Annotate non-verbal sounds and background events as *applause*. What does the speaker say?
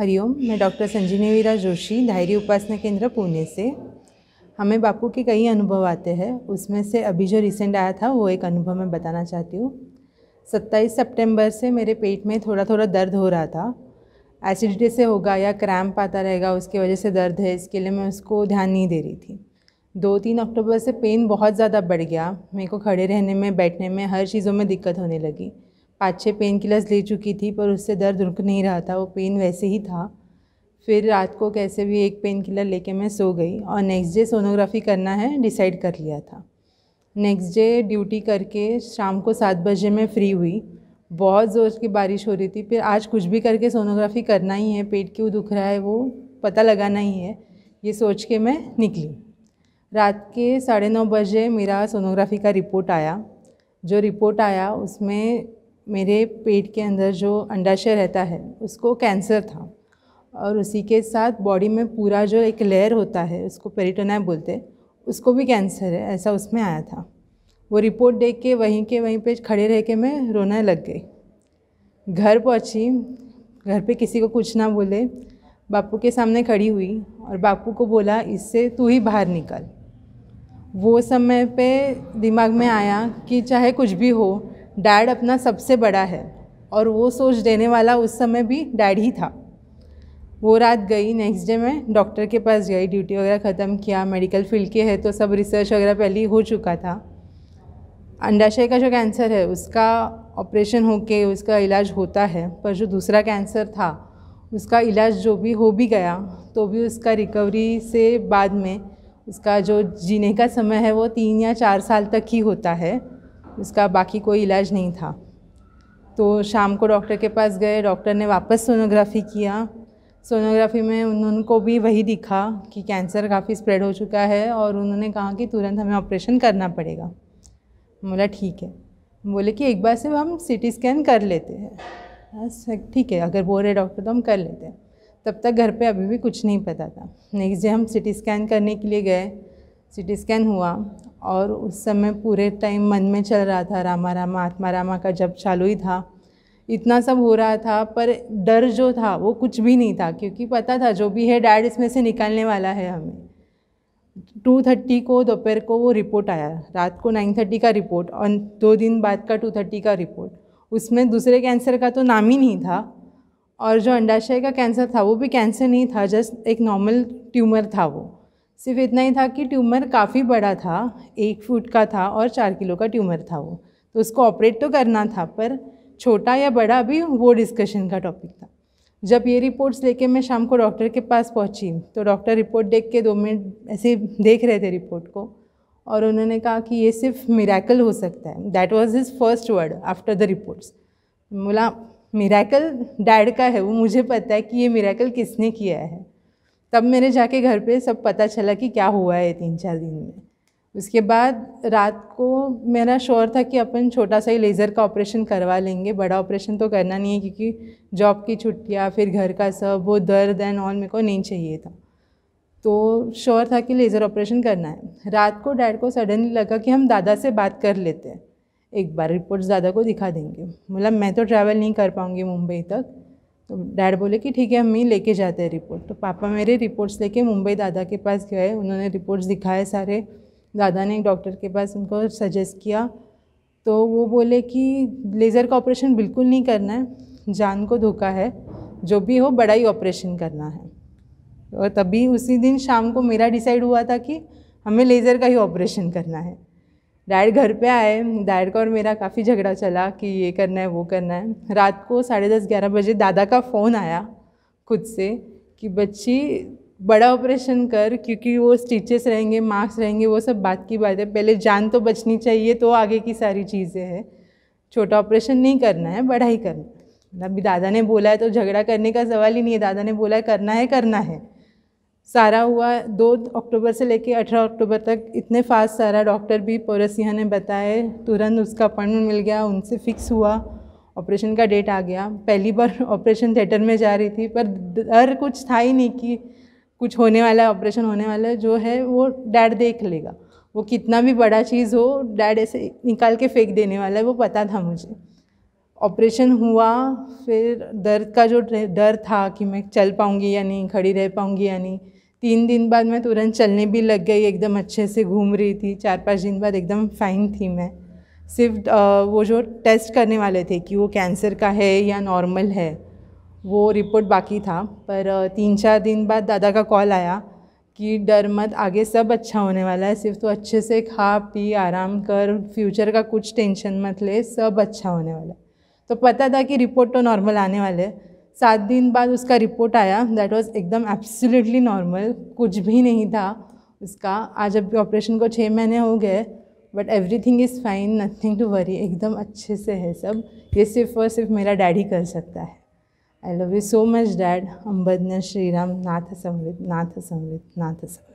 हरिओम मैं डॉक्टर संजीवनी वीरा जोशी धायरी उपासना केंद्र पुणे से हमें बापू के कई अनुभव आते हैं उसमें से अभी जो रिसेंट आया था वो एक अनुभव मैं बताना चाहती हूँ 27 सितंबर से मेरे पेट में थोड़ा थोड़ा दर्द हो रहा था एसिडिटी से होगा या क्रैम्प आता रहेगा उसकी वजह से दर्द है इसके लिए मैं उसको ध्यान नहीं दे रही थी दो तीन अक्टूबर से पेन बहुत ज़्यादा बढ़ गया मेरे को खड़े रहने में बैठने में हर चीज़ों में दिक्कत होने लगी पाँच छः पेन किलर्स ले चुकी थी पर उससे दर्द रुक नहीं रहा था वो पेन वैसे ही था फिर रात को कैसे भी एक पेन किलर लेके मैं सो गई और नेक्स्ट डे सोनोग्राफी करना है डिसाइड कर लिया था नेक्स्ट डे ड्यूटी करके शाम को सात बजे मैं फ्री हुई बहुत ज़ोर की बारिश हो रही थी फिर आज कुछ भी करके सोनोग्राफी करना ही है पेट क्यों दुख रहा है वो पता लगाना ही है ये सोच के मैं निकली रात के साढ़े नौ बजे मेरा सोनोग्राफी का रिपोर्ट आया जो रिपोर्ट आया उसमें मेरे पेट के अंदर जो अंडाशय रहता है उसको कैंसर था और उसी के साथ बॉडी में पूरा जो एक लेयर होता है उसको पेरिटोनाइ बोलते हैं उसको भी कैंसर है ऐसा उसमें आया था वो रिपोर्ट देख के वहीं के वहीं पे खड़े रह के मैं रोने लग गई घर पहुंची घर पे किसी को कुछ ना बोले बापू के सामने खड़ी हुई और बापू को बोला इससे तू ही बाहर निकल वो समय पे दिमाग में आया कि चाहे कुछ भी हो डैड अपना सबसे बड़ा है और वो सोच देने वाला उस समय भी डैड ही था वो रात गई नेक्स्ट डे मैं डॉक्टर के पास गई ड्यूटी वगैरह ख़त्म किया मेडिकल फील्ड के है तो सब रिसर्च वगैरह पहले हो चुका था अंडाशय का जो कैंसर है उसका ऑपरेशन होके उसका इलाज होता है पर जो दूसरा कैंसर था उसका इलाज जो भी हो भी गया तो भी उसका रिकवरी से बाद में उसका जो जीने का समय है वो तीन या चार साल तक ही होता है उसका बाकी कोई इलाज नहीं था तो शाम को डॉक्टर के पास गए डॉक्टर ने वापस सोनोग्राफ़ी किया सोनोग्राफ़ी में उनको भी वही दिखा कि कैंसर काफ़ी स्प्रेड हो चुका है और उन्होंने कहा कि तुरंत हमें ऑपरेशन करना पड़ेगा बोला ठीक है बोले कि एक बार से हम सीटी स्कैन कर लेते हैं ठीक है अगर बोल रहे डॉक्टर तो हम कर लेते हैं तब तक घर पे अभी भी कुछ नहीं पता था नेक्स्ट डे हम सीटी स्कैन करने के लिए गए सीटी स्कैन हुआ और उस समय पूरे टाइम मन में चल रहा था रामा रामा आत्मा रामा का जब चालू ही था इतना सब हो रहा था पर डर जो था वो कुछ भी नहीं था क्योंकि पता था जो भी है डैड इसमें से निकालने वाला है हमें टू थर्टी को दोपहर को वो रिपोर्ट आया रात को नाइन थर्टी का रिपोर्ट और दो दिन बाद का टू थर्टी का रिपोर्ट उसमें दूसरे कैंसर का तो नाम ही नहीं था और जो अंडाशय का कैंसर था वो भी कैंसर नहीं था जस्ट एक नॉर्मल ट्यूमर था वो सिर्फ इतना ही था कि ट्यूमर काफ़ी बड़ा था एक फुट का था और चार किलो का ट्यूमर था वो तो उसको ऑपरेट तो करना था पर छोटा या बड़ा भी वो डिस्कशन का टॉपिक था जब ये रिपोर्ट्स लेके मैं शाम को डॉक्टर के पास पहुंची तो डॉक्टर रिपोर्ट देख के दो मिनट ऐसे देख रहे थे रिपोर्ट को और उन्होंने कहा कि ये सिर्फ मिराकल हो सकता है that was his first word after the reports बोला मिराकल डैड का है वो मुझे पता है कि ये मिराकल किसने किया है तब मेरे जाके घर पे सब पता चला कि क्या हुआ है तीन चार दिन में उसके बाद रात को मेरा शोर था कि अपन छोटा सा ही लेज़र का ऑपरेशन करवा लेंगे बड़ा ऑपरेशन तो करना नहीं है क्योंकि जॉब की छुट्टियाँ फिर घर का सब वो दर्द एंड ऑल मेरे को नहीं चाहिए था तो श्योर था कि लेज़र ऑपरेशन करना है रात को डैड को सडनली लगा कि हम दादा से बात कर लेते हैं एक बार रिपोर्ट्स दादा को दिखा देंगे मतलब मैं तो ट्रैवल नहीं कर पाऊँगी मुंबई तक तो डैड बोले कि ठीक है अम्मी लेके जाते हैं रिपोर्ट तो पापा मेरे रिपोर्ट्स लेके मुंबई दादा के पास गए उन्होंने रिपोर्ट्स दिखाए सारे दादा ने एक डॉक्टर के पास उनको सजेस्ट किया तो वो बोले कि लेज़र का ऑपरेशन बिल्कुल नहीं करना है जान को धोखा है जो भी हो बड़ा ही ऑपरेशन करना है और तभी उसी दिन शाम को मेरा डिसाइड हुआ था कि हमें लेज़र का ही ऑपरेशन करना है डैड घर पे आए डैड का और मेरा काफ़ी झगड़ा चला कि ये करना है वो करना है रात को साढ़े दस ग्यारह बजे दादा का फ़ोन आया खुद से कि बच्ची बड़ा ऑपरेशन कर क्योंकि वो स्टिचेस रहेंगे मार्क्स रहेंगे वो सब बात की बात है पहले जान तो बचनी चाहिए तो आगे की सारी चीज़ें हैं छोटा ऑपरेशन नहीं करना है बड़ा ही करना मतलब अभी दादा ने बोला है तो झगड़ा करने का सवाल ही नहीं है दादा ने बोला है करना है करना है सारा हुआ दो अक्टूबर से लेके अठारह अक्टूबर तक इतने फास्ट सारा डॉक्टर भी पोरसिया ने बताए तुरंत उसका अपॉइंटमेंट मिल गया उनसे फिक्स हुआ ऑपरेशन का डेट आ गया पहली बार *laughs* ऑपरेशन थिएटर में जा रही थी पर डर कुछ था ही नहीं कि कुछ होने वाला है ऑपरेशन होने वाला है जो है वो डैड देख लेगा वो कितना भी बड़ा चीज़ हो डैड ऐसे निकाल के फेंक देने वाला है वो पता था मुझे ऑपरेशन हुआ फिर दर्द का जो डर था कि मैं चल पाऊँगी या नहीं खड़ी रह पाऊँगी या नहीं तीन दिन बाद मैं तुरंत चलने भी लग गई एकदम अच्छे से घूम रही थी चार पाँच दिन बाद एकदम फाइन थी मैं सिर्फ वो जो टेस्ट करने वाले थे कि वो कैंसर का है या नॉर्मल है वो रिपोर्ट बाकी था पर तीन चार दिन बाद दादा का कॉल आया कि डर मत आगे सब अच्छा होने वाला है सिर्फ तो अच्छे से खा पी आराम कर फ्यूचर का कुछ टेंशन मत ले सब अच्छा होने वाला है तो पता था कि रिपोर्ट तो नॉर्मल आने वाले सात दिन बाद उसका रिपोर्ट आया दैट वाज एकदम एब्सोल्युटली नॉर्मल कुछ भी नहीं था उसका आज अब ऑपरेशन को छः महीने हो गए but everything is fine nothing to worry एकदम अच्छे से है सब ये सिर्फ और सिर्फ मेरा डैडी कर सकता है I love you so much dad अम्बदन श्री राम नाथ समृत नाथ समृत नाथ समृत